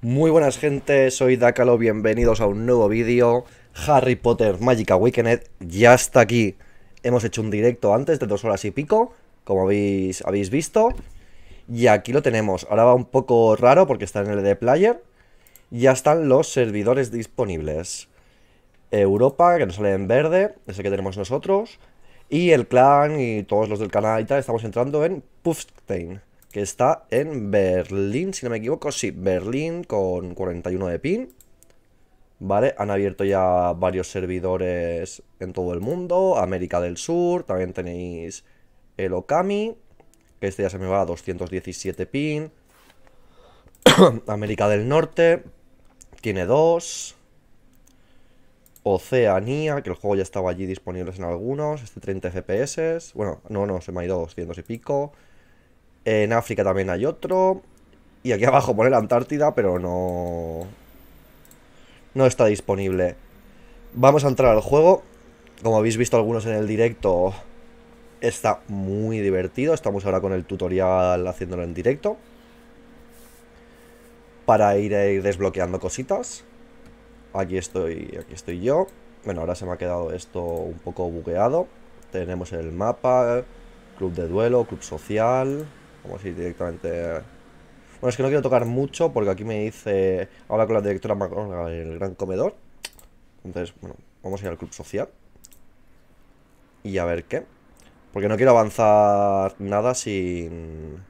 Muy buenas gente, soy Dakalo, bienvenidos a un nuevo vídeo. Harry Potter Magic Awakened ya está aquí. Hemos hecho un directo antes de dos horas y pico, como habéis, habéis visto. Y aquí lo tenemos. Ahora va un poco raro porque está en el de player. Ya están los servidores disponibles. Europa, que nos sale en verde, ese que tenemos nosotros. Y el clan y todos los del canal y tal, estamos entrando en Pufstein está en Berlín, si no me equivoco, sí, Berlín con 41 de pin. ¿Vale? Han abierto ya varios servidores en todo el mundo, América del Sur, también tenéis el Okami, que este ya se me va a 217 pin. América del Norte, tiene dos. Oceanía, que el juego ya estaba allí disponible en algunos, este 30 FPS. Bueno, no, no, se me ha ido 200 y pico. En África también hay otro. Y aquí abajo la Antártida, pero no... No está disponible. Vamos a entrar al juego. Como habéis visto algunos en el directo, está muy divertido. Estamos ahora con el tutorial haciéndolo en directo. Para ir, eh, desbloqueando cositas. Aquí estoy, aquí estoy yo. Bueno, ahora se me ha quedado esto un poco bugueado. Tenemos el mapa, club de duelo, club social, Vamos a ir directamente... Bueno, es que no quiero tocar mucho porque aquí me dice... Habla con la directora en el Gran Comedor. Entonces, bueno, vamos a ir al club social. Y a ver qué. Porque no quiero avanzar nada sin...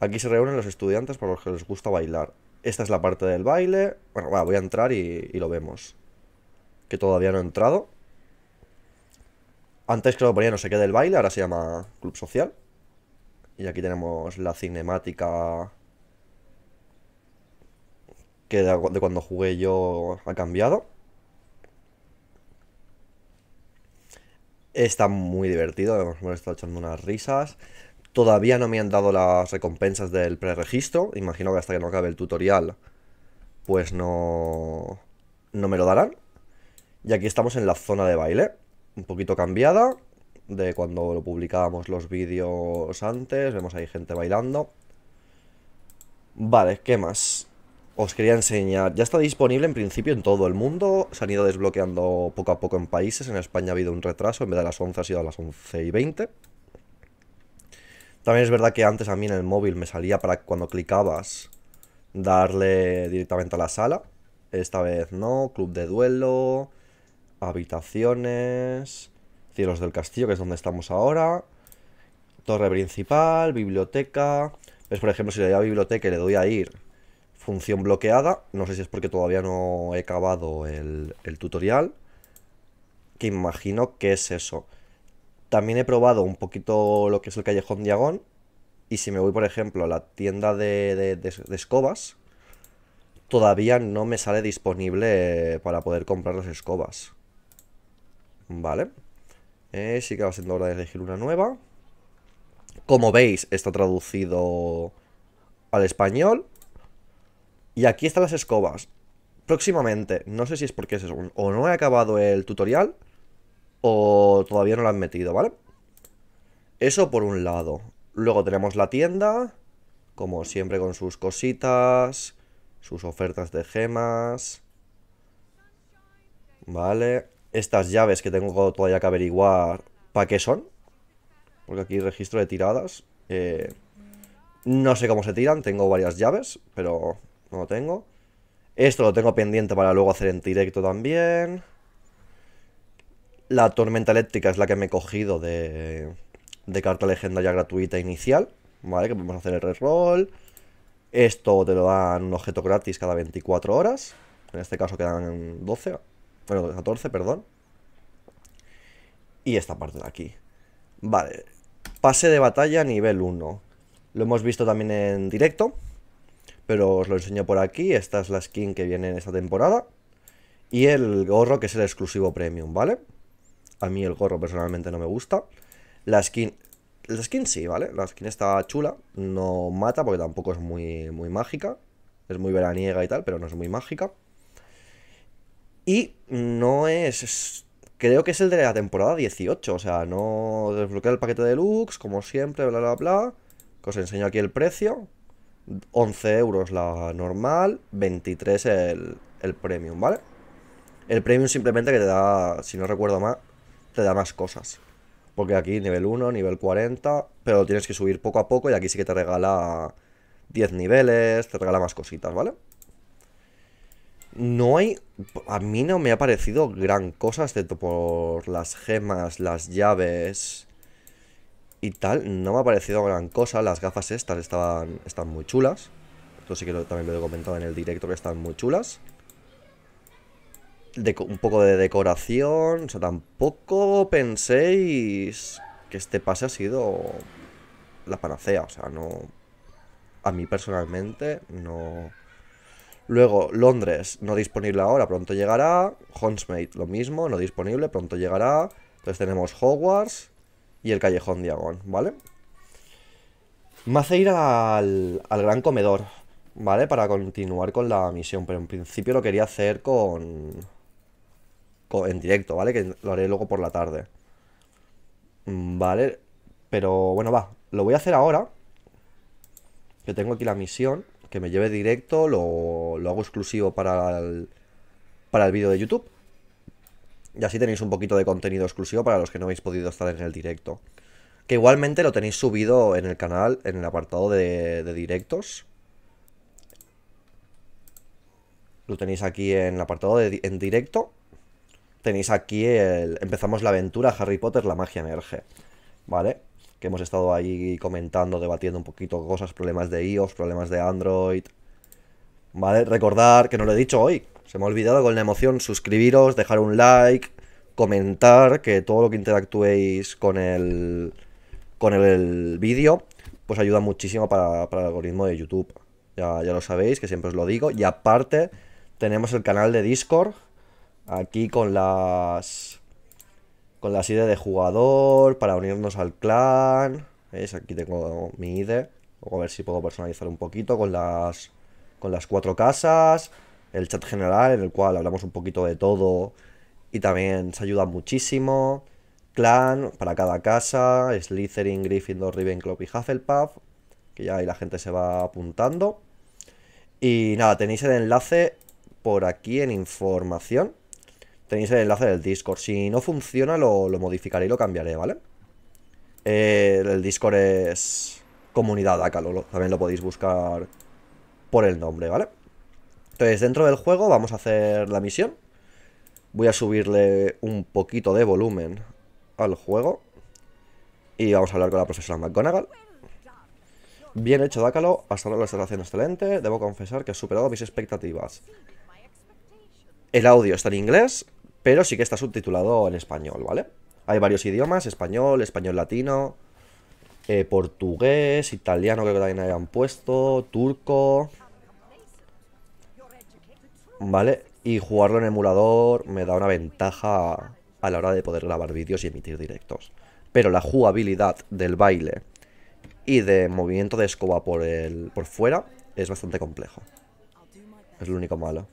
Aquí se reúnen los estudiantes para los que les gusta bailar. Esta es la parte del baile. Bueno, voy a entrar y, y lo vemos. Que todavía no he entrado. Antes creo que ponía no sé qué del baile, ahora se llama Club Social. Y aquí tenemos la cinemática que de cuando jugué yo ha cambiado. Está muy divertido, hemos, estado echando unas risas. Todavía no me han dado las recompensas del preregistro. Imagino que hasta que no acabe el tutorial, pues no, no me lo darán. Y aquí estamos en la zona de baile, un poquito cambiada de cuando lo publicábamos los vídeos antes. Vemos ahí gente bailando. Vale, ¿qué más? Os quería enseñar. Ya está disponible en principio en todo el mundo. Se han ido desbloqueando poco a poco en países. En España ha habido un retraso. En vez de las 11 ha sido a las 11 y 20. También es verdad que antes a mí en el móvil me salía para cuando clicabas darle directamente a la sala. Esta vez no. Club de duelo. Habitaciones. Cielos del Castillo, que es donde estamos ahora. Torre principal, biblioteca. ¿Ves? Por ejemplo, si le doy a biblioteca y le doy a ir, función bloqueada. No sé si es porque todavía no he acabado el, tutorial. Que imagino que es eso. También he probado un poquito lo que es el callejón diagonal Y si me voy, por ejemplo, a la tienda de escobas, todavía no me sale disponible para poder comprar las escobas. ¿Vale? Eh, sí que va siendo hora de elegir una nueva. Como veis, está traducido al español. Y aquí están las escobas. Próximamente, no sé si es porque es eso, o no he acabado el tutorial, o todavía no lo han metido, ¿vale? Eso por un lado. Luego tenemos la tienda, como siempre con sus cositas, sus ofertas de gemas. Vale, estas llaves que tengo todavía que averiguar para qué son. Porque aquí registro de tiradas. Eh, no sé cómo se tiran, tengo varias llaves, pero no lo tengo. Esto lo tengo pendiente para luego hacer en directo también. La tormenta eléctrica es la que me he cogido de, de carta legendaria gratuita inicial. Vale, que podemos hacer el reroll. Esto te lo dan un objeto gratis cada 24 horas. En este caso quedan 12, bueno, 14, perdón. Y esta parte de aquí. Vale, pase de batalla nivel 1. Lo hemos visto también en directo, pero os lo enseño por aquí. Esta es la skin que viene en esta temporada. Y el gorro, que es el exclusivo premium, ¿vale? A mí el gorro personalmente no me gusta. La skin... La skin sí, ¿vale? La skin está chula. No mata porque tampoco es muy, muy mágica. Es muy veraniega y tal, pero no es muy mágica. Y no es, creo que es el de la temporada 18, o sea, no desbloquear el paquete de deluxe, como siempre, bla, bla, bla. Que os enseño aquí el precio. 11 euros la normal, 23 el, el premium, ¿vale? El premium simplemente que te da, si no recuerdo mal, te da más cosas. Porque aquí nivel 1, nivel 40, pero tienes que subir poco a poco y aquí sí que te regala 10 niveles, te regala más cositas, ¿vale? No hay, a mí no me ha parecido gran cosa, excepto por las gemas, las llaves y tal. No me ha parecido gran cosa, las gafas estas estaban, están muy chulas. Esto sí que también lo he comentado en el directo, que están muy chulas. De, un poco de decoración, o sea, tampoco penséis que este pase ha sido la panacea, o sea, no... A mí personalmente no Luego, Londres, no disponible ahora, pronto llegará. Hogsmeade, lo mismo, no disponible, pronto llegará. Entonces tenemos Hogwarts y el Callejón Diagon, ¿vale? Me hace ir al, al Gran Comedor, ¿vale? Para continuar con la misión, pero en principio lo quería hacer con... en directo, ¿vale? Que lo haré luego por la tarde. ¿Vale? Pero bueno, va, lo voy a hacer ahora. Yo tengo aquí la misión que me lleve directo, lo, hago exclusivo para el, para el vídeo de YouTube. Y así tenéis un poquito de contenido exclusivo para los que no habéis podido estar en el directo. Que igualmente lo tenéis subido en el canal, en el apartado de, directos. Lo tenéis aquí en el apartado de en directo. Tenéis aquí el... Empezamos la aventura Harry Potter, la magia emerge. ¿Vale? que hemos estado ahí comentando, debatiendo un poquito cosas, problemas de iOS, problemas de Android. Vale, recordar que no lo he dicho hoy, se me ha olvidado con la emoción, suscribiros, dejar un like, comentar, que todo lo que interactuéis con el, con el, vídeo, pues ayuda muchísimo para, el algoritmo de YouTube. Ya, ya lo sabéis, que siempre os lo digo. Y aparte, tenemos el canal de Discord, aquí con las con las ideas de jugador, para unirnos al clan. ¿Veis? Aquí tengo mi ID. E. a ver si puedo personalizar un poquito con las, con las cuatro casas. El chat general, en el cual hablamos un poquito de todo. Y también se ayuda muchísimo. Clan para cada casa. Slytherin, Gryffindor, Ravenclaw y Hufflepuff. Que ya ahí la gente se va apuntando. Y nada, tenéis el enlace por aquí en información tenéis el enlace del Discord. Si no funciona, lo, modificaré y lo cambiaré, ¿vale? Eh, el Discord es comunidad Dácalo. También lo podéis buscar por el nombre, ¿vale? Entonces, dentro del juego vamos a hacer la misión. Voy a subirle un poquito de volumen al juego. Y vamos a hablar con la profesora McGonagall. Bien hecho, Dácalo. Hasta ahora lo estás haciendo excelente. Debo confesar que has superado mis expectativas. El audio está en inglés pero sí que está subtitulado en español, ¿vale? Hay varios idiomas, español, español latino, eh, portugués, italiano creo que también hayan puesto, turco... ¿Vale? Y jugarlo en emulador me da una ventaja a la hora de poder grabar vídeos y emitir directos. Pero la jugabilidad del baile y de movimiento de escoba por, el, por fuera es bastante complejo. Es lo único malo.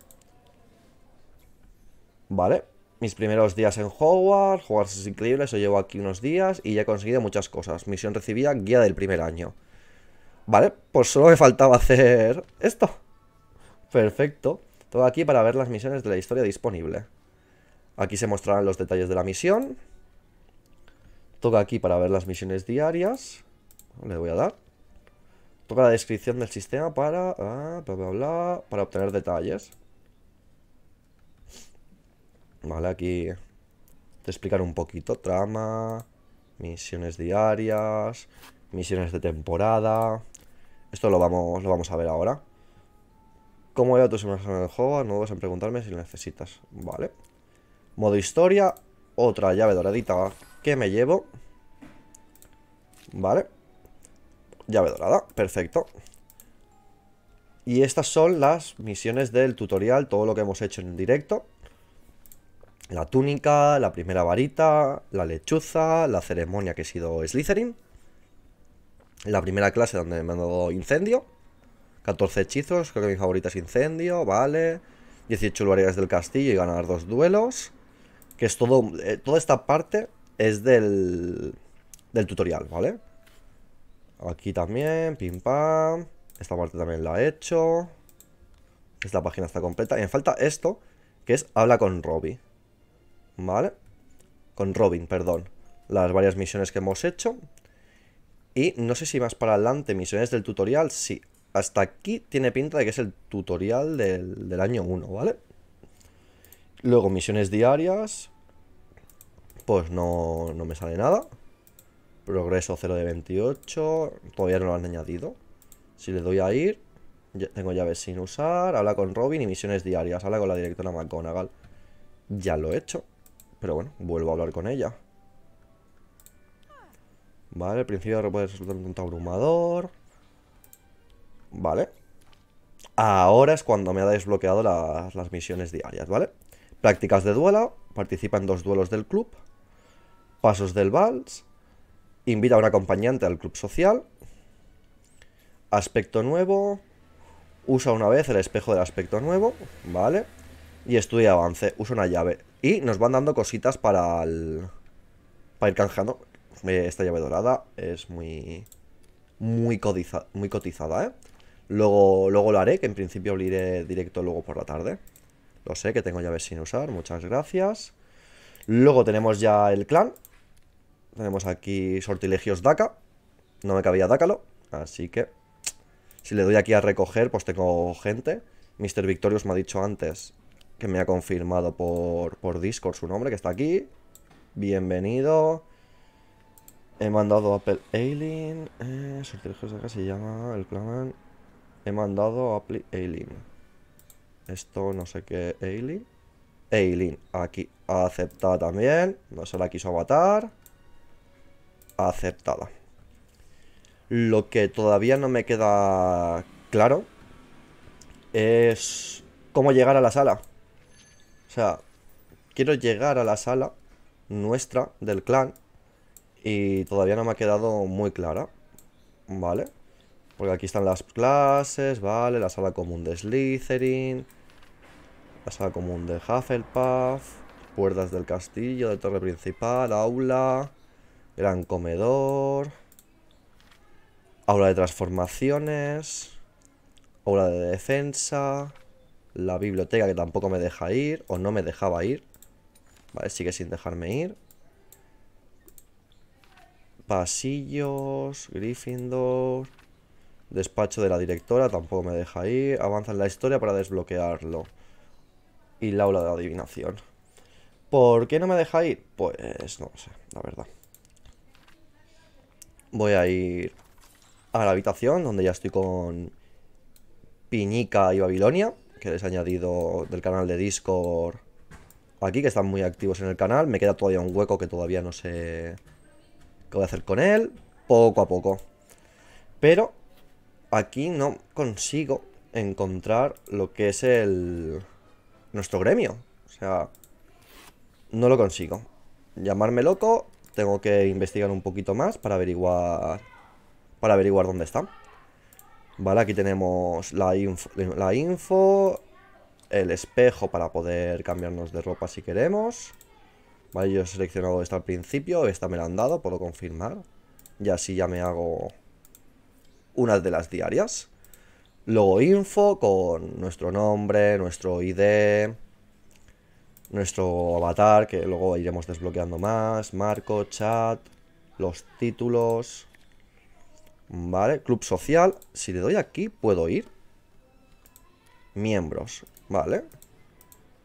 Vale mis primeros días en Hogwarts, Hogwarts es increíble, eso llevo aquí unos días y ya he conseguido muchas cosas. Misión recibida, guía del primer año. Vale, pues solo me faltaba hacer esto. Perfecto. Todo aquí para ver las misiones de la historia disponible. Aquí se mostrarán los detalles de la misión. Toca aquí para ver las misiones diarias. Le voy a dar. Toca la descripción del sistema para... Ah, para obtener detalles. Vale, aquí te explicar un poquito trama, misiones diarias, misiones de temporada. Esto lo vamos, lo vamos a ver ahora. ¿Cómo veo tu semana en el juego? No vas a preguntarme si lo necesitas. Vale. Modo historia. Otra llave doradita que me llevo. Vale. Llave dorada. Perfecto. Y estas son las misiones del tutorial, todo lo que hemos hecho en directo la túnica, la primera varita, la lechuza, la ceremonia que ha sido Slytherin, la primera clase donde me han dado incendio, 14 hechizos, creo que mi favorita es incendio, vale, 18 lugares del castillo y ganar dos duelos, que es todo, eh, toda esta parte es del, del tutorial, ¿vale? Aquí también, pim pam, esta parte también la he hecho, esta página está completa, y me falta esto, que es habla con Robbie. ¿vale? Con Robin, perdón. Las varias misiones que hemos hecho. Y no sé si más para adelante, misiones del tutorial, sí. Hasta aquí tiene pinta de que es el tutorial del, año 1, ¿vale? Luego misiones diarias. Pues no, no me sale nada. Progreso 0 de 28. Todavía no lo han añadido. Si le doy a ir, tengo llaves sin usar. Habla con Robin y misiones diarias. Habla con la directora McGonagall. Ya lo he hecho. Pero bueno, vuelvo a hablar con ella. Vale, el principio de puede es un abrumador. Vale. Ahora es cuando me ha desbloqueado las, las misiones diarias, ¿vale? Prácticas de duela, participa en dos duelos del club, pasos del vals, invita a un acompañante al club social, aspecto nuevo, usa una vez el espejo del aspecto nuevo, ¿vale? Y estudia avance, Uso una llave. Y nos van dando cositas para el... Para ir canjeando. Eh, esta llave dorada es muy... Muy, muy cotizada, ¿eh? Luego, luego lo haré, que en principio abriré directo luego por la tarde. Lo sé, que tengo llaves sin usar. Muchas gracias. Luego tenemos ya el clan. Tenemos aquí sortilegios daca. No me cabía dacalo. Así que... Si le doy aquí a recoger, pues tengo gente. Mr. Victorious me ha dicho antes que me ha confirmado por, por Discord su nombre, que está aquí. Bienvenido. He mandado Apple Aileen. Eh, acá se llama el plan He mandado Apple Aileen Esto no sé qué Aileen Aileen, aquí aceptada también. No se la quiso avatar Aceptada. Lo que todavía no me queda claro es cómo llegar a la sala. O sea, quiero llegar a la sala nuestra del clan y todavía no me ha quedado muy clara, ¿vale? Porque aquí están las clases, ¿vale? La sala común de Slytherin, la sala común de Hufflepuff, puertas del castillo, de torre principal, aula, gran comedor, aula de transformaciones, aula de defensa, la biblioteca que tampoco me deja ir O no me dejaba ir Vale, sigue sin dejarme ir Pasillos Gryffindor Despacho de la directora Tampoco me deja ir Avanza en la historia para desbloquearlo Y la aula de adivinación ¿Por qué no me deja ir? Pues no sé, la verdad Voy a ir a la habitación Donde ya estoy con Piñica y Babilonia que les he añadido del canal de Discord aquí, que están muy activos en el canal. Me queda todavía un hueco que todavía no sé qué voy a hacer con él, poco a poco. Pero aquí no consigo encontrar lo que es el nuestro gremio. O sea, no lo consigo. Llamarme loco, tengo que investigar un poquito más para averiguar para averiguar dónde está. Vale, aquí tenemos la info, el espejo para poder cambiarnos de ropa si queremos. Vale, yo he seleccionado esta al principio, esta me la han dado, puedo confirmar. Y así ya me hago una de las diarias. Luego info con nuestro nombre, nuestro ID, nuestro avatar, que luego iremos desbloqueando más, marco, chat, los títulos, Vale, club social. Si le doy aquí, ¿puedo ir? Miembros, vale.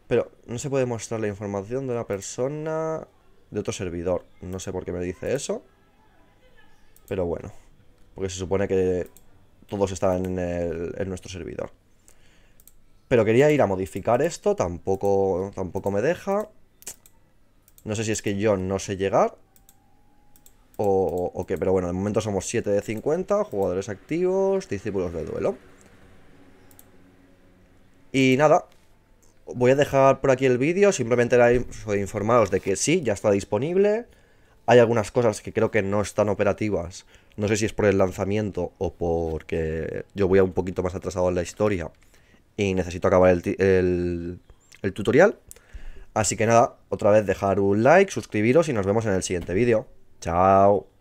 Pero no se puede mostrar la información de una persona de otro servidor. No sé por qué me dice eso. Pero bueno. Porque se supone que todos están en, nuestro servidor. Pero quería ir a modificar esto. Tampoco, tampoco me deja. No sé si es que yo no sé llegar o, qué. Pero bueno, de momento somos 7 de 50, jugadores activos, discípulos de duelo. Y nada, voy a dejar por aquí el vídeo, simplemente soy informaros de que sí, ya está disponible. Hay algunas cosas que creo que no están operativas, no sé si es por el lanzamiento o porque yo voy a un poquito más atrasado en la historia y necesito acabar el tutorial. Así que nada, otra vez dejar un like, suscribiros y nos vemos en el siguiente vídeo. Ciao.